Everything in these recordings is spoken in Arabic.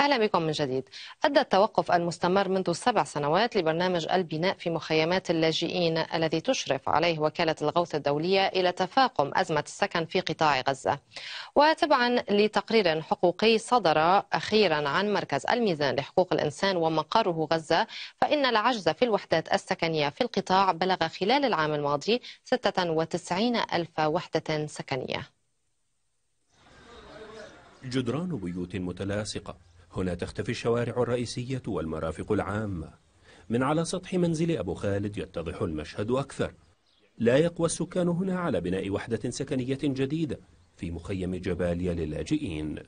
أهلا بكم من جديد أدى التوقف المستمر منذ سبع سنوات لبرنامج البناء في مخيمات اللاجئين الذي تشرف عليه وكالة الغوث الدولية إلى تفاقم أزمة السكن في قطاع غزة وتبعا لتقرير حقوقي صدر أخيرا عن مركز الميزان لحقوق الإنسان ومقره غزة فإن العجز في الوحدات السكنية في القطاع بلغ خلال العام الماضي 96 ألف وحدة سكنية جدران بيوت متلاصقة هنا تختفي الشوارع الرئيسية والمرافق العامة من على سطح منزل أبو خالد يتضح المشهد أكثر لا يقوى السكان هنا على بناء وحدة سكنية جديدة في مخيم جباليا للاجئين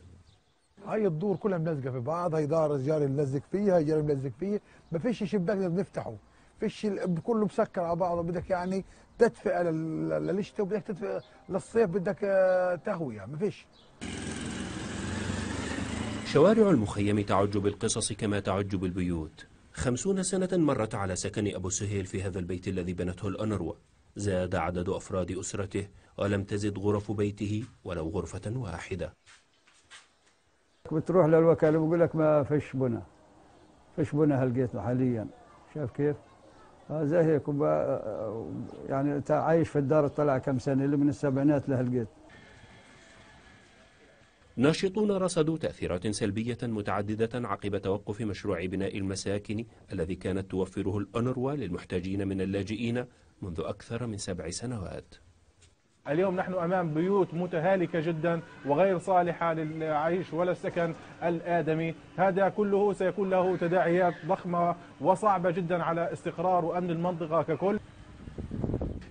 هاي الدور كلها ملزقه في بعض هاي دار الجار ملزق فيها جاري ملزق فيها ما فيش شباك نقدر نفتحه فيش كله مسكر على بعضه بدك يعني تدفئه للشتاء وبدك تدفئه للصيف بدك آه، تهويه ما فيش شوارع المخيم تعج بالقصص كما تعج بالبيوت خمسون سنة مرت على سكن أبو سهيل في هذا البيت الذي بنته الأنروة زاد عدد أفراد أسرته ولم تزد غرف بيته ولو غرفة واحدة بتروح للوكالة بقول لك ما فيش بنا فيش بنا هالقيت حاليا شاف كيف زي هيك يعني عايش في الدار طلع كم سنة اللي من السبعينات لهلقيت ناشطون رصدوا تأثيرات سلبية متعددة عقب توقف مشروع بناء المساكن الذي كانت توفره الأنروا للمحتاجين من اللاجئين منذ أكثر من سبع سنوات اليوم نحن أمام بيوت متهالكة جدا وغير صالحة للعيش ولا السكن الآدمي هذا كله سيكون له تداعيات ضخمة وصعبة جدا على استقرار وأمن المنطقة ككل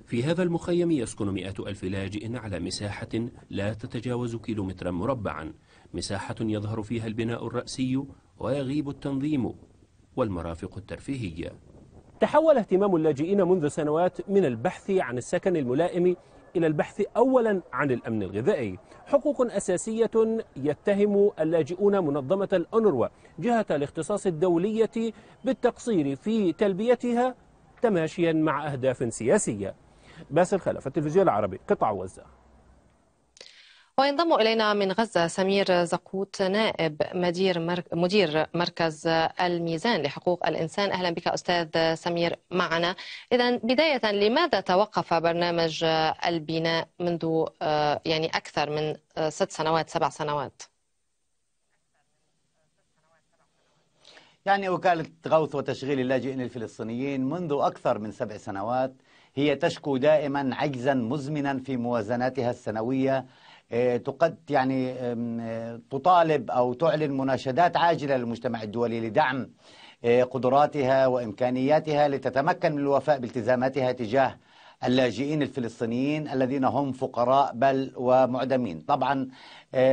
في هذا المخيم يسكن مئة ألف لاجئ على مساحة لا تتجاوز كيلومترا مربعا مساحة يظهر فيها البناء الرأسي ويغيب التنظيم والمرافق الترفيهية تحول اهتمام اللاجئين منذ سنوات من البحث عن السكن الملائم إلى البحث أولا عن الأمن الغذائي حقوق أساسية يتهم اللاجئون منظمة الأنروا جهة الاختصاص الدولية بالتقصير في تلبيتها تماشيا مع أهداف سياسية باسل خلف التلفزيون العربي قطع وزة وينضم إلينا من غزة سمير زقوت نائب مدير, مرك... مدير مركز الميزان لحقوق الإنسان أهلا بك أستاذ سمير معنا إذا بداية لماذا توقف برنامج البناء منذ آه، يعني أكثر من آه، ست سنوات سبع سنوات؟ يعني وكالة غوث وتشغيل اللاجئين الفلسطينيين منذ أكثر من سبع سنوات هي تشكو دائما عجزا مزمنا في موازناتها السنوية آه، تقد يعني آه، تطالب أو تعلن مناشدات عاجلة للمجتمع الدولي لدعم آه، قدراتها وإمكانياتها لتتمكن من الوفاء بالتزاماتها تجاه اللاجئين الفلسطينيين الذين هم فقراء بل ومعدمين طبعا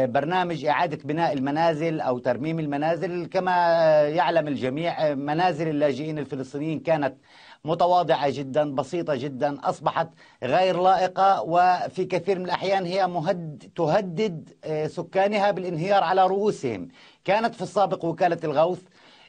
برنامج إعادة بناء المنازل أو ترميم المنازل كما يعلم الجميع منازل اللاجئين الفلسطينيين كانت متواضعة جدا بسيطة جدا أصبحت غير لائقة وفي كثير من الأحيان هي مهد تهدد آه، سكانها بالانهيار على رؤوسهم كانت في السابق وكالة الغوث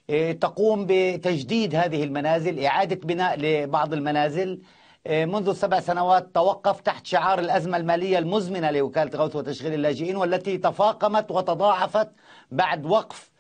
آه، تقوم بتجديد هذه المنازل إعادة بناء لبعض المنازل آه، منذ سبع سنوات توقف تحت شعار الأزمة المالية المزمنة لوكالة غوث وتشغيل اللاجئين والتي تفاقمت وتضاعفت بعد وقف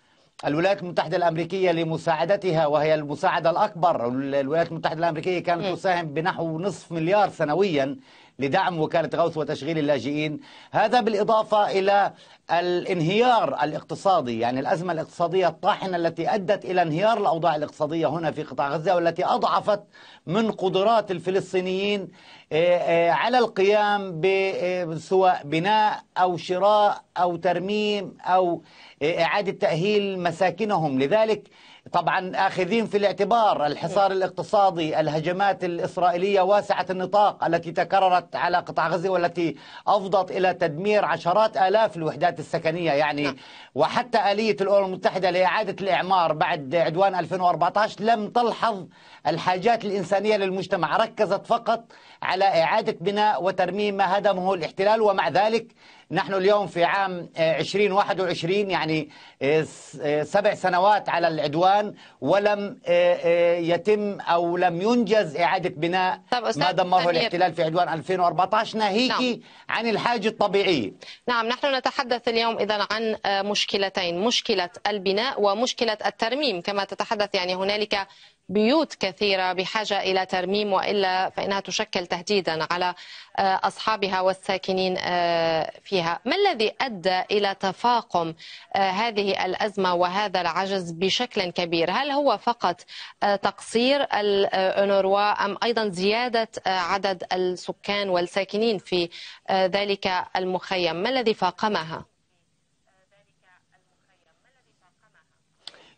الولايات المتحدة الأمريكية لمساعدتها وهي المساعدة الأكبر الولايات المتحدة الأمريكية كانت تساهم بنحو نصف مليار سنويا لدعم وكالة غوث وتشغيل اللاجئين هذا بالإضافة إلى الانهيار الاقتصادي يعني الأزمة الاقتصادية الطاحنة التي أدت إلى انهيار الأوضاع الاقتصادية هنا في قطاع غزة والتي أضعفت من قدرات الفلسطينيين آه، آه، على القيام آه، سواء بناء أو شراء أو ترميم أو إعادة تأهيل مساكنهم لذلك طبعا آخذين في الاعتبار الحصار إيه. الاقتصادي الهجمات الإسرائيلية واسعة النطاق التي تكررت على قطاع غزة والتي أفضت إلى تدمير عشرات آلاف الوحدات السكنية يعني نعم. وحتى آلية الأمم المتحدة لإعادة الإعمار بعد عدوان 2014 لم تلحظ الحاجات الإنسانية للمجتمع ركزت فقط على إعادة بناء وترميم ما هدمه الاحتلال ومع ذلك نحن اليوم في عام 2021 يعني إيه، إيه، سبع سنوات على العدوان الديوان ولم آه، آه، يتم او لم ينجز اعاده بناء ما دمره الاحتلال في عدوان 2014 ناهيك نعم. عن الحاجه الطبيعيه نعم نحن نتحدث اليوم اذا عن آه، مشكلتين مشكله البناء ومشكله الترميم كما تتحدث يعني هنالك بيوت كثيرة بحاجة إلى ترميم وإلا فإنها تشكل تهديدا على آه، أصحابها والساكنين آه، فيها ما الذي أدى إلى تفاقم آه، هذه الأزمة وهذا العجز بشكل كبير هل هو فقط تقصير الأونروا أم أيضا زيادة عدد السكان والساكنين في ذلك المخيم ما الذي فاقمها؟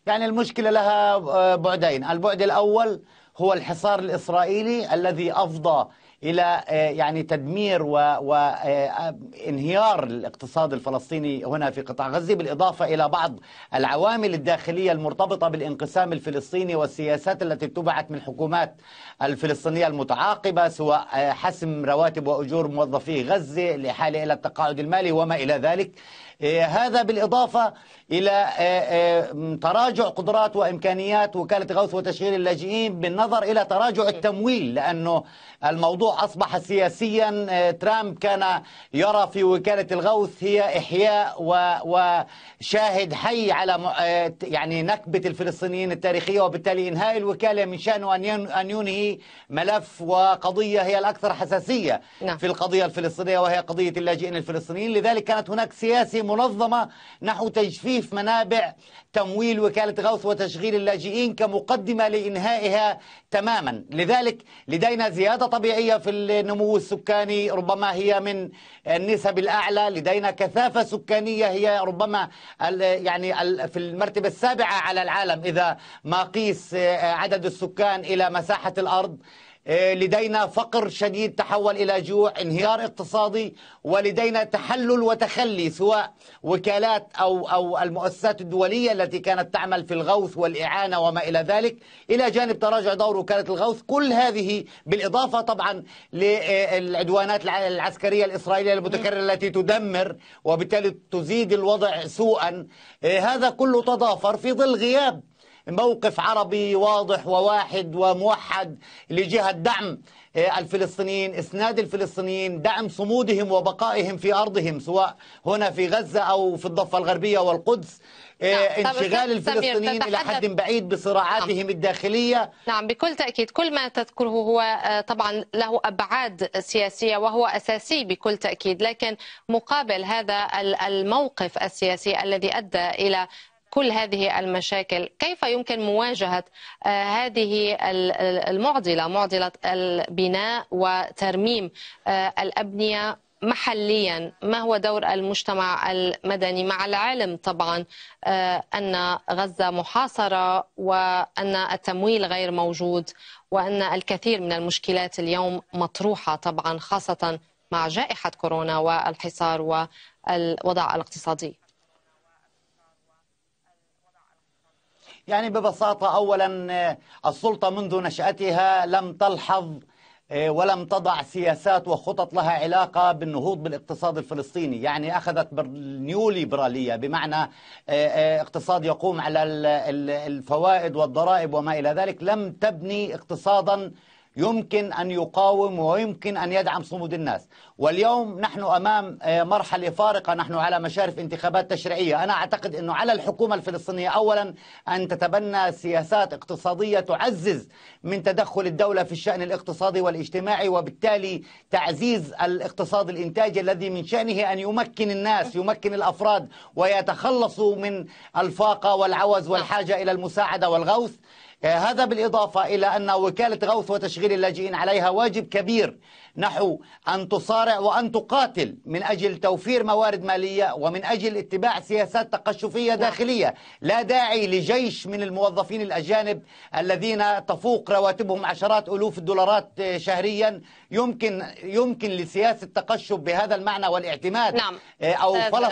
يعني المشكلة لها آه، بعدين البعد الأول هو الحصار الإسرائيلي الذي أفضى إلى آه، يعني تدمير وانهيار آه، الاقتصاد الفلسطيني هنا في قطاع غزة بالإضافة إلى بعض العوامل الداخلية المرتبطة بالانقسام الفلسطيني والسياسات التي اتبعت من حكومات الفلسطينية المتعاقبة سواء آه، حسم رواتب وأجور موظفي غزة الإحالة إلى التقاعد المالي وما إلى ذلك هذا بالإضافة إلى تراجع قدرات وإمكانيات وكالة غوث وتشغيل اللاجئين بالنظر إلى تراجع التمويل لأنه الموضوع الموضوع أصبح سياسيا آه، ترامب كان يرى في وكالة الغوث هي إحياء وشاهد حي على آه، يعني نكبة الفلسطينيين التاريخية وبالتالي إنهاء الوكالة من شأنه أن ينهي ملف وقضية هي الأكثر حساسية نعم. في القضية الفلسطينية وهي قضية اللاجئين الفلسطينيين لذلك كانت هناك سياسة منظمة نحو تجفيف منابع تمويل وكالة غوث وتشغيل اللاجئين كمقدمة لإنهائها تماما لذلك لدينا زيادة طبيعية في النمو السكاني ربما هي من النسب الأعلى لدينا كثافة سكانية هي ربما يعني في المرتبة السابعة على العالم إذا ما قيس عدد السكان إلى مساحة الأرض آه، لدينا فقر شديد تحول إلى جوع انهيار اقتصادي ولدينا تحلل وتخلي سواء وكالات أو, أو المؤسسات الدولية التي كانت تعمل في الغوث والإعانة وما إلى ذلك إلى جانب تراجع دور وكالة الغوث كل هذه بالإضافة طبعا للعدوانات العسكرية الإسرائيلية المتكررة التي تدمر وبالتالي تزيد الوضع سوءا آه، هذا كله تضافر في ظل غياب موقف عربي واضح وواحد وموحد لجهة دعم آه، الفلسطينيين اسناد الفلسطينيين دعم صمودهم وبقائهم في أرضهم سواء هنا في غزة أو في الضفة الغربية والقدس آه، نعم. انشغال الفلسطينيين إلى حد بعيد بصراعاتهم نعم. الداخلية نعم بكل تأكيد كل ما تذكره هو آه، طبعا له أبعاد سياسية وهو أساسي بكل تأكيد لكن مقابل هذا الموقف السياسي الذي أدى إلى كل هذه المشاكل كيف يمكن مواجهة آه، هذه المعضلة معضلة البناء وترميم آه، الأبنية محليا ما هو دور المجتمع المدني مع العلم طبعا آه، ان غزه محاصره وان التمويل غير موجود وان الكثير من المشكلات اليوم مطروحه طبعا خاصه مع جائحه كورونا والحصار والوضع الاقتصادي يعني ببساطة أولا آه، السلطة منذ نشأتها لم تلحظ آه، ولم تضع سياسات وخطط لها علاقة بالنهوض بالاقتصاد الفلسطيني يعني أخذت نيو ليبرالية بمعنى آه، اقتصاد يقوم على الفوائد والضرائب وما إلى ذلك لم تبني اقتصادا يمكن أن يقاوم ويمكن أن يدعم صمود الناس واليوم نحن أمام آه، مرحلة فارقة نحن على مشارف انتخابات تشريعية أنا أعتقد أنه على الحكومة الفلسطينية أولا أن تتبنى سياسات اقتصادية تعزز من تدخل الدولة في الشأن الاقتصادي والاجتماعي وبالتالي تعزيز الاقتصاد الإنتاجي الذي من شأنه أن يمكن الناس يمكن الأفراد ويتخلصوا من الفاقة والعوز والحاجة إلى المساعدة والغوث آه، هذا بالإضافة إلى أن وكالة غوث وتشغيل اللاجئين عليها واجب كبير نحو أن تصارع وأن تقاتل من أجل توفير موارد مالية ومن أجل اتباع سياسات تقشفية نعم. داخلية لا داعي لجيش من الموظفين الأجانب الذين تفوق رواتبهم عشرات ألوف الدولارات آه، شهريا يمكن يمكن لسياسه تقشف بهذا المعنى والاعتماد نعم. آه، او فلسطين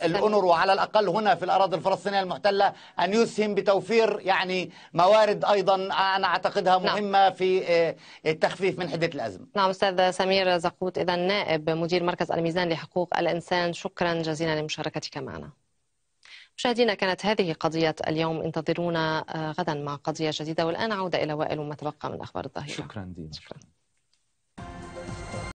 آه، الأونر وعلى الاقل هنا في الاراضي الفلسطينيه المحتله ان يسهم بتوفير يعني موارد ايضا انا اعتقدها نعم. مهمه نعم. في آه، التخفيف من حده الازمه. نعم استاذ سمير زقوت اذا نائب مدير مركز الميزان لحقوق الانسان شكرا جزيلا لمشاركتك معنا. مشاهدينا كانت هذه قضية اليوم انتظرونا غدا مع قضية جديدة والآن عودة إلى وائل وما تبقى من أخبار الظهيرة شكرا دين شكرا.